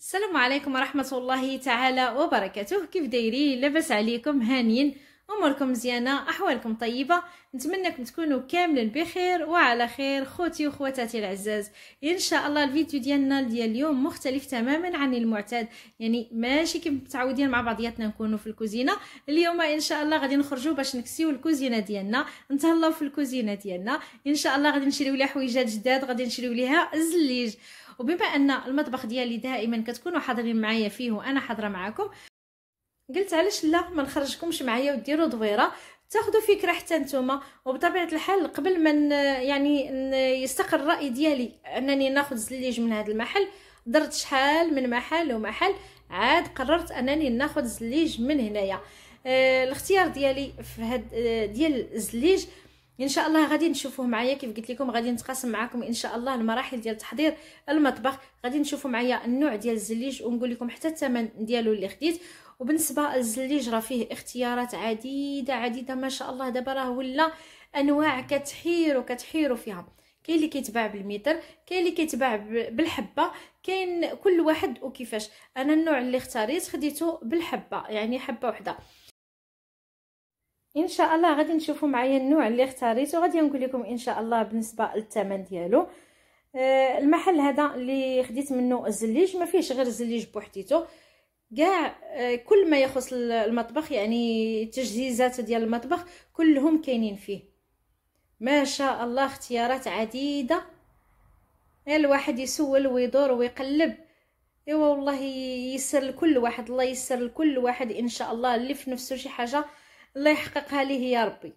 السلام عليكم ورحمة الله تعالى وبركاته كيف دايرين لاباس عليكم هانيين اموركم مزيانه احوالكم طيبه نتمنى انكم تكونوا كاملين بخير وعلى خير خوتي وخواتاتي العزاز ان شاء الله الفيديو ديالنا ديال اليوم مختلف تماما عن المعتاد يعني ماشي كيف متعودين مع بعضياتنا نكونوا في الكوزينه اليوم ان شاء الله غادي نخرجوا باش نكسيو الكوزينه ديالنا نتهلاو في الكوزينه ديالنا ان شاء الله غادي نشريو ليها حويجات جداد غادي نشريو ليها الزليج وبما ان المطبخ ديالي دائما كتكونوا حاضرين معايا فيه وانا حاضره معاكم قلت علاش لا ما نخرجكمش معايا وديروا دويره تاخذوا فكره حتى نتوما وبطبيعه الحال قبل ما يعني يستقر الراي ديالي انني ناخذ زليج من هذا المحل درت شحال من محل ومحل عاد قررت انني ناخذ زليج من هنايا آه الاختيار ديالي في هاد آه، ديال الزليج ان شاء الله غادي نشوفوه معايا كيف قلت لكم غادي نتقاسم معكم ان شاء الله المراحل ديال تحضير المطبخ غادي نشوفوا معايا النوع ديال الزليج ونقول لكم حتى الثمن ديالو اللي خديت وبالنسبه للزليج راه فيه اختيارات عديده عديده ما شاء الله دابا راه ولا انواع كتحيرو كتحيرو فيها كاين اللي كيتباع بالمتر كاين اللي كيتباع بالحبه كاين كل واحد وكيفاش انا النوع اللي اختاريت خديته بالحبه يعني حبه وحده ان شاء الله غادي نشوفوا معايا النوع اللي اختاريته غادي نقول لكم ان شاء الله بالنسبه للثمن ديالو آه، المحل هذا اللي خديت منه الزليج ما فيهش غير الزليج بوحديتو كاع آه، كل ما يخص المطبخ يعني تجهيزات ديال المطبخ كلهم كاينين فيه ما شاء الله اختيارات عديده الواحد يسول ويدور ويقلب ايوا والله يسر لكل واحد الله يسر لكل واحد ان شاء الله اللي في نفسه شي حاجه الله يحققها ليه يا ربي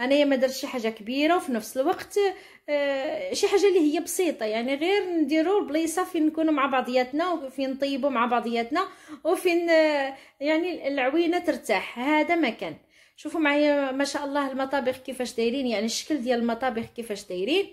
انايا ما درت شي حاجه كبيره وفي نفس الوقت آه، شي حاجه اللي هي بسيطه يعني غير نديرو البلايصه فين نكونوا مع بعضياتنا وفين نطيبوا مع بعضياتنا وفين آه، يعني العوينه ترتاح هذا مكان شوفوا معايا ما شاء الله المطابخ كيفاش دايرين يعني الشكل ديال المطابخ كيفاش دايرين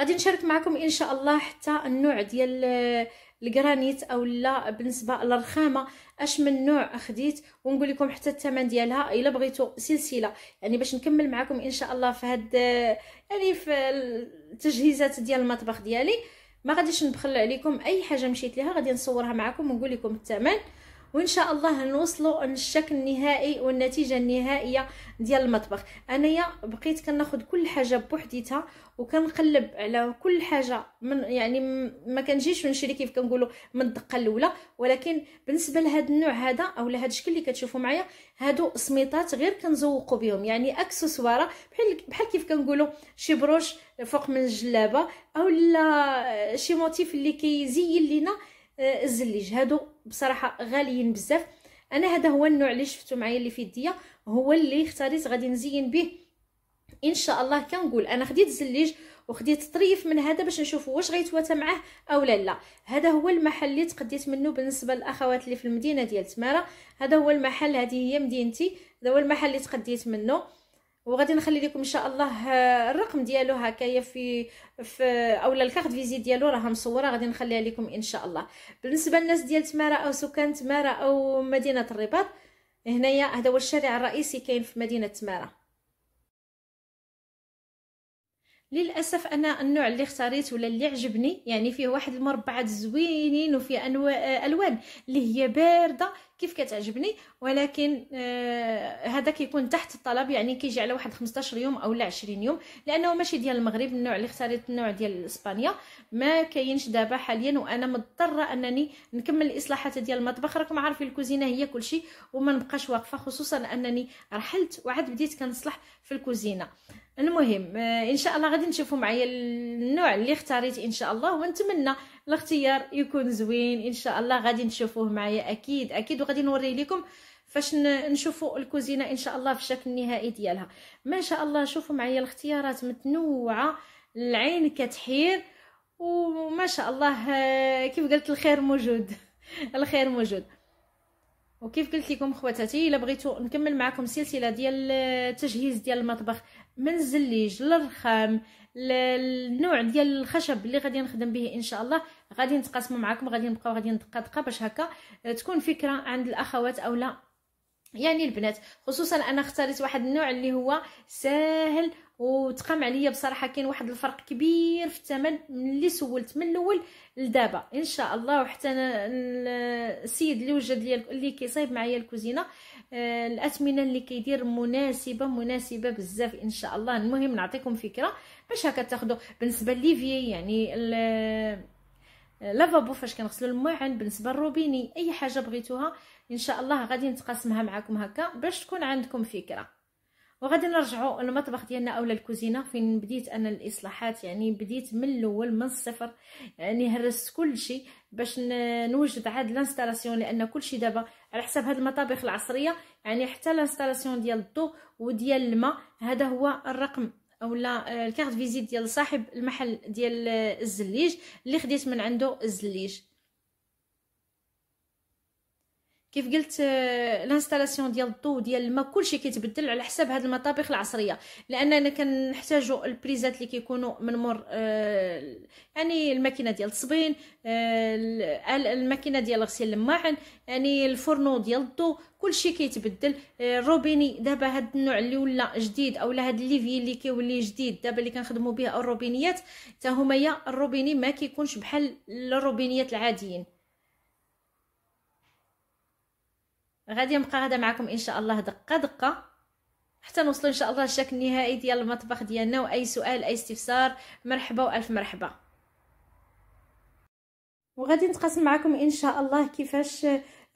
غادي نشارك معكم ان شاء الله حتى النوع ديال آه، الجرانيت او لا بالنسبه للرخامه اش من نوع خديت ونقول لكم حتى الثمن ديالها الا بغيتو سلسله يعني باش نكمل معكم ان شاء الله في هاد يعني في التجهيزات ديال المطبخ ديالي ما غاديش نبخل عليكم اي حاجه مشيت ليها غادي نصورها معكم ونقول لكم الثمن وان شاء الله نوصلوا للشكل النهائي والنتيجه النهائيه ديال المطبخ انايا بقيت كناخذ كل حاجه بوحديتها وكنقلب على كل حاجه من يعني ما كنجيش ونشري كيف كنقولوا من الدقه الاولى ولكن بالنسبه لهذا النوع هذا او لهذا الشكل اللي كتشوفوا معايا هادو سميطات غير كنزوقوا بهم يعني اكسسواره بحال بحال كيف كنقولوا شي بروش فوق من الجلابه او لا شي موتيف اللي كيزين لينا آه، الزليج هادو بصراحه غاليين بزاف انا هذا هو النوع اللي شفتو معايا اللي في يديا هو اللي اختاريت غادي نزين به ان شاء الله كنقول انا خديت زليج وخديت طريف من هذا باش نشوف واش غيتواتى معاه او لا لا هذا هو المحل اللي تقديت منه بالنسبه للاخوات اللي في المدينه ديال تماره هذا هو المحل هذه هي مدينتي هذا هو المحل اللي تقديت منه وغادي نخلي لكم ان شاء الله آه، الرقم ديالو هكايا في في اولا الكارت فيزي ديالو راها مصوره غادي نخليها لكم ان شاء الله بالنسبه للناس ديال تمارا او سكان تمارا او مدينه الرباط هنايا هذا هو الشارع الرئيسي كاين في مدينه تمارا للاسف انا النوع اللي اختاريت ولا اللي عجبني يعني فيه واحد المربعات زوينين وفيه انواع آه، الوان اللي هي بارده كيف كتعجبني ولكن آه هذا كيكون تحت الطلب يعني كيجي على واحد 15 يوم اولا 20 يوم لانه ماشي ديال المغرب النوع اللي اختاريت النوع ديال اسبانيا ما كاينش دابا حاليا وانا مضطره انني نكمل الاصلاحات ديال المطبخ راكم عارفين الكوزينه هي كلشي وما نبقاش واقفه خصوصا انني رحلت وعاد بديت كنصلح في الكوزينه المهم آه ان شاء الله غادي نشوفوا معايا النوع اللي اختاريت ان شاء الله ونتمنى الاختيار يكون زوين ان شاء الله غادي نشوفوه معايا اكيد اكيد وغادي نوري لكم فاش نشوفوا الكوزينه ان شاء الله في الشكل النهائي ديالها ما شاء الله شوفوا معايا الاختيارات متنوعه العين كتحير وما شاء الله آه، كيف قلت الخير موجود الخير موجود وكيف قلت لكم خواتاتي الا بغيتو نكمل معكم سلسله ديال التجهيز آه، ديال المطبخ من الزليج للرخام النوع ديال الخشب اللي غادي نخدم به ان شاء الله غادي نتقاسموا معكم غادي نبقاو غادي ندقه دقه باش هكا آه، تكون فكره عند الاخوات او لا يعني البنات خصوصا انا اختاريت واحد النوع اللي هو ساهل وتقام عليا بصراحه كاين واحد الفرق كبير في الثمن ملي سولت من الاول لدابا ان شاء الله وحتى السيد اللي وجد لي اللي كيصايب معايا الكوزينه آه، الاثمنه اللي كيدير مناسبه مناسبه بزاف ان شاء الله المهم نعطيكم فكره باش هكا تاخذوا بالنسبه ليفي يعني لافابو فاش كنغسلوا المواعن بالنسبه للروبيني اي حاجه بغيتوها ان شاء الله غادي نتقاسمها معكم هكا باش تكون عندكم فكره وغادي نرجعوا للمطبخ ديالنا اولا الكوزينه فين بديت انا الاصلاحات يعني بديت من الاول من الصفر يعني هرست كل شيء باش نوجد عاد لانستالاسيون لان كل شيء دابا على حساب هاد المطابخ العصريه يعني حتى لانستالاسيون ديال الضوء وديال الماء هذا هو الرقم اولا آه، الكارت فيزيت ديال صاحب المحل ديال آه، الزليج اللي خديت من عنده الزليج كيف قلت آه، لانستالاسيون ديال الضو ديال الماء كلشي كيتبدل على حساب هاد المطابخ العصريه لاننا كنحتاجو البريزات اللي كيكونوا من مور آه، يعني الماكينه ديال التصبين آه، الماكينه ديال غسيل الماعن يعني الفرنو ديال الضو كلشي كيتبدل الروبيني دابا هاد النوع اللي ولا جديد اولا هاد الليفي اللي كيولي جديد دابا اللي كنخدموا به الروبينيات حتى هما الروبيني ما كيكونش بحال الروبينيات العاديين غادي نبقى غادا معكم ان شاء الله دقه دقه حتى نوصلوا ان شاء الله للشكل النهائي ديال المطبخ ديالنا واي سؤال اي استفسار مرحبا والف مرحبا وغادي نتقاسم معكم ان شاء الله كيفاش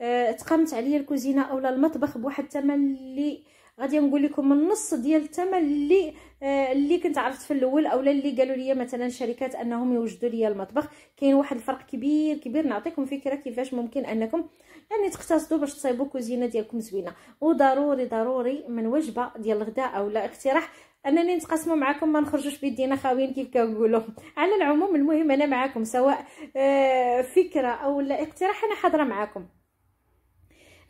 آه، تقامت عليا الكوزينه اولا المطبخ بواحد الثمن اللي غادي نقول لكم النص ديال الثمن اللي آه اللي كنت عرفت في الاول اولا اللي قالوا لي مثلا شركات انهم يوجدوا لي المطبخ كاين واحد الفرق كبير كبير نعطيكم فكره كيفاش ممكن انكم يعني تقتصدوا باش تصايبوا كوزينه ديالكم زوينه وضروري ضروري من وجبه ديال الغداء اولا اقتراح انني نتقاسموا معكم ما نخرجوش بيدينا خاويين كيف كنقولوا على العموم المهم انا معكم سواء آه، فكره او اقتراح انا حاضره معكم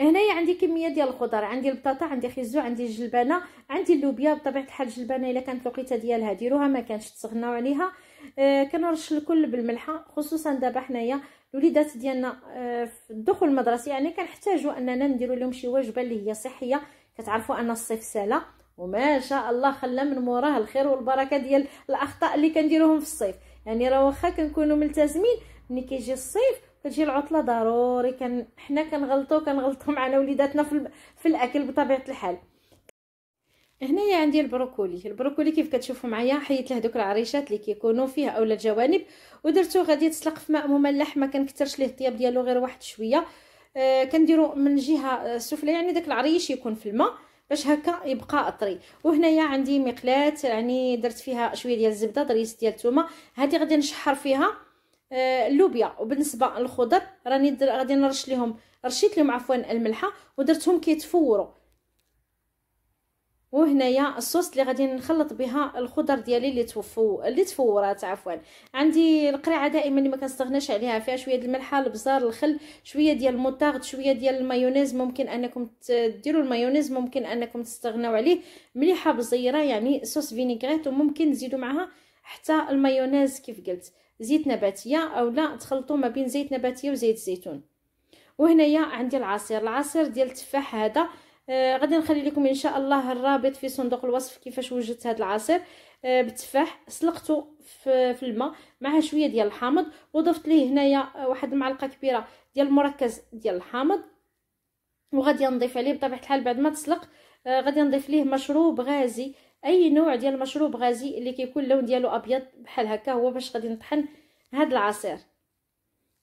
هنايا عندي كميه ديال الخضر عندي البطاطا عندي خيزو عندي الجلبانه عندي اللوبيا بطبيعه الحال الجلبانه الا كانت الوقيته ديالها ديروها ما كانش تستغناو عليها آه، كنرش الكل بالملحه خصوصا دابا حنايا الوليدات ديالنا آه، في الدخول المدرسي يعني كنحتاجوا اننا نديروا لهم شي وجبه اللي هي صحيه كتعرفوا ان الصيف سالا وما شاء الله خلى من موراه الخير والبركه ديال الاخطاء اللي كنديروهم في الصيف يعني راه واخا كنكونوا ملتزمين ملي كيجي الصيف كتجي العطله ضروري كان حنا كنغلطوا كنغلطوا معنا وليداتنا في, في الاكل بطبيعه الحال هنايا عندي البروكولي البروكولي كيف كتشوفوا معايا حيت له دوك العريشات اللي كيكونوا فيه اولا الجوانب ودرتو غادي يتسلق في ماء مملح ما كنكثرش ليه الطياب ديالو غير واحد شويه آه من الجهه السفلى يعني داك العريش يكون في الماء باش هكا يبقى طري وهنايا عندي مقلات يعني درت فيها شويه ديال الزبده ضريس ديال الثومه هذه غادي نشحر فيها آه اللوبيا وبالنسبه للخضر راني غادي نرش لهم رشيت لهم عفوا الملحه ودرتهم كيتفوروا وهنايا الصوص اللي غادي نخلط بها الخضر ديالي اللي تفو اللي تفورات عفوا عندي القريعه دائما اللي ما كنستغناش عليها فيها شويه ديال الملحه البزار الخل شويه ديال الموطارد شويه ديال المايونيز ممكن انكم ديروا المايونيز ممكن انكم تستغناو عليه مليحه بزيره يعني صوص فينيغريت وممكن تزيدوا معها حتى المايونيز كيف قلت زيت نباتيه اولا تخلطوا ما بين زيت نباتيه وزيت الزيتون وهنايا عندي العصير العصير ديال التفاح هذا آه غادي نخلي لكم ان شاء الله الرابط في صندوق الوصف كيفاش وجدت هذا العصير آه بالتفاح سلقته في, في الماء مع شويه ديال الحامض وضفت ليه هنايا آه، واحد المعلقه كبيره ديال المركز ديال الحامض وغادي نضيف عليه بطبيعه الحال بعد ما تسلق آه غادي نضيف ليه مشروب غازي اي نوع ديال مشروب غازي اللي كيكون اللون ديالو ابيض بحال هكا هو باش غادي نطحن هذا العصير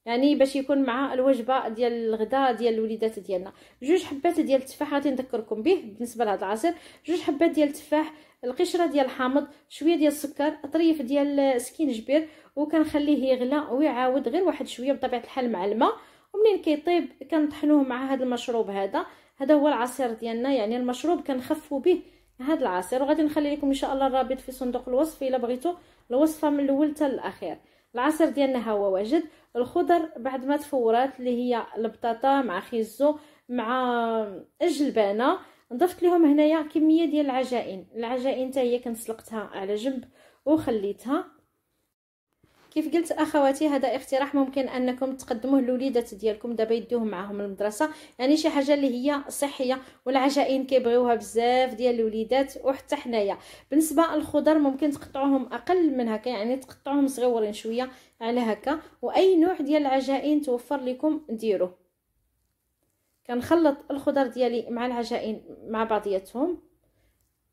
يعني باش يكون مع الوجبه ديال الغداء ديال الوليدات ديالنا جوج حبات ديال التفاح غادي نذكركم به بالنسبه لهذا العصير جوج حبات ديال التفاح القشره ديال الحامض شويه ديال السكر طريف ديال سكينجبير وكنخليه يغلى ويعاود غير واحد شويه بطبيعه الحال مع الماء ومنين كيطيب كنطحنوه مع هذا المشروب هذا هذا هو العصير ديالنا يعني المشروب كنخفوا به هذا العصير وغادي نخلي لكم ان شاء الله الرابط في صندوق الوصف الا بغيتو الوصفه من الاول حتى الاخير العصير ديالنا هو واجد الخضر بعد ما تفورات اللي هي البطاطا مع خيزو مع الجلبانه ضفت لهم هنايا كميه ديال العجائن العجائن حتى هي كنسلقتها على جنب وخليتها كيف قلت اخواتي هذا اقتراح ممكن انكم تقدموه لوليدات ديالكم دابا يديوه معاهم للمدرسه يعني شي حاجه اللي هي صحيه والعجائن كيبغيوها بزاف ديال الوليدات وحتى حنايا بالنسبه للخضر ممكن تقطعوهم اقل من هكا يعني تقطعوهم صغيورين شويه على هكا واي نوع ديال العجائن توفر لكم ديروه كنخلط الخضر ديالي مع العجائن مع بعضياتهم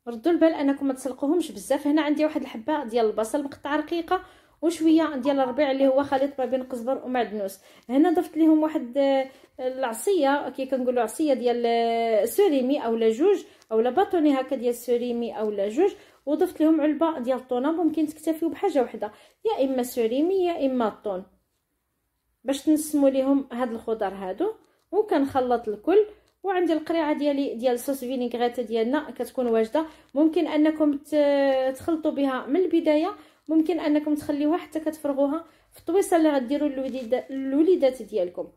ردوا البال انكم ما تسلقوهمش بزاف هنا عندي واحد الحبه ديال البصل مقطعه رقيقه وشويه ديال الربيع اللي هو خليط ما بين قزبر ومعدنوس هنا ضفت لهم واحد آه، العصيه كي كنقولوا عصيه ديال آه، سوريمي اولا جوج اولا باطوني هكا ديال سوريمي اولا جوج وضفت لهم علبه ديال الطونه ممكن تكتفيو بحاجه وحده يا اما سوريمي يا اما الطون باش تنسمو ليهم هاد الخضر هادو وكنخلط الكل وعندي القريعه ديالي ديال صوص فينيغريت ديالنا كتكون واجده ممكن انكم تخلطوا بها من البدايه ممكن انكم تخليوها حتى كتفرغوها في الطويصه اللي غديروا الوليدات ديالكم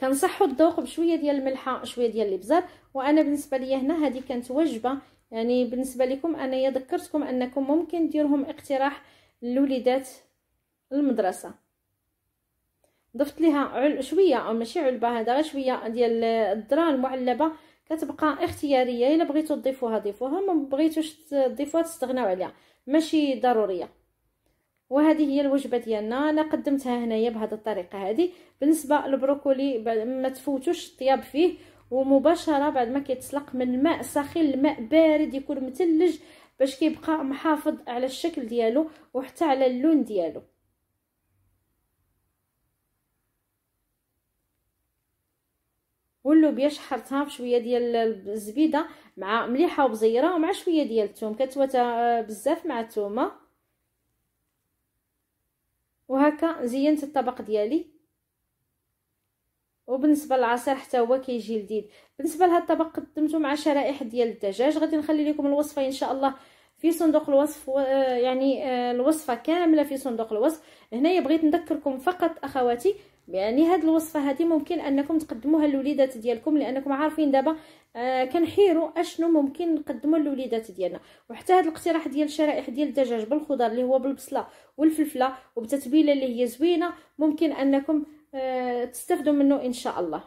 كنصحوا الذوق بشويه ديال الملحه شويه ديال الابزار وانا بالنسبه ليا هنا هذه كانت وجبه يعني بالنسبه لكم انا ذكرتكم انكم ممكن ديرهم اقتراح للوليدات المدرسه ضفت لها عل... شويه او ماشي علبه هذا شويه ديال الذره المعلبه كتبقى اختياريه الا بغيتو تضيفوها ضيفوها ما بغيتوش تضيفوها تستغناو عليها ماشي ضروريه وهذه هي الوجبه ديالنا انا قدمتها هنايا بهذه الطريقه هذه بالنسبه للبروكولي ما تفوتوش الطياب فيه ومباشره بعد ما كيتسلق من الماء سخين الماء بارد يكون متلج باش كيبقى محافظ على الشكل ديالو وحتى على اللون ديالو واللوبيا شحرتها بشويه ديال الزبيده مع مليحه وبزيره ومع شويه ديال الثوم كتواتى آه، بزاف مع الثومه وهكا زينت الطبق ديالي وبالنسبه للعصير حتى هو كيجي لذيذ بالنسبه لهذا الطبق قدمته مع شرائح ديال الدجاج غادي نخلي لكم الوصفه ان شاء الله في صندوق الوصف آه، يعني آه، الوصفه كامله في صندوق الوصف هنايا بغيت نذكركم فقط اخواتي يعني هاد الوصفه هذه ممكن انكم تقدموها للوليدات ديالكم لانكم عارفين دابا آه كنحيروا اشنو ممكن نقدموا للوليدات ديالنا وحتى هاد الاقتراح ديال الشرائح ديال الدجاج بالخضر اللي هو بالبصله والفلفله وبتتبيله اللي هي زوينه ممكن انكم آه تستفدوا منه ان شاء الله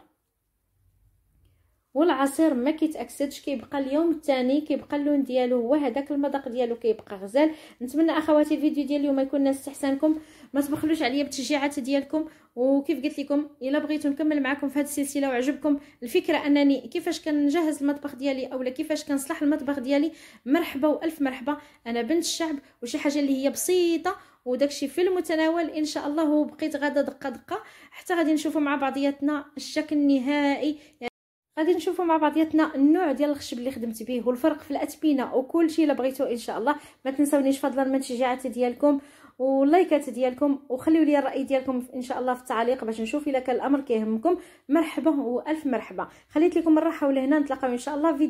والعصير ما كيتاكسدش كيبقى اليوم الثاني كيبقى اللون ديالو هو هذاك المذاق ديالو كيبقى غزال نتمنى اخواتي الفيديو ديال اليوم يكون نال استحسانكم ما تبخلوش عليا بالتشجيعات ديالكم وكيف قلت لكم الا بغيتو نكمل معكم في هذه السلسله وعجبكم الفكره انني كيفاش كنجهز المطبخ ديالي اولا كيفاش كنصلح المطبخ ديالي مرحبا والف مرحبا انا بنت الشعب وشي حاجه اللي هي بسيطه وداكشي في المتناول ان شاء الله وبقيت غادا دقه دقه حتى غادي نشوفوا مع بعضياتنا الشكل النهائي يعني غادي نشوفوا مع بعضياتنا النوع ديال الخشب اللي خدمت به والفرق في الاثمنه شيء الا بغيتو ان شاء الله ما تنساونيش فضلا من التشجيعات ديالكم واللايكات ديالكم وخليوا لي الراي ديالكم ان شاء الله في التعليق باش نشوف الا كان الامر كيهمكم مرحبا والف مرحبا خليت لكم الراحه ولهنا نتلاقاو ان شاء الله في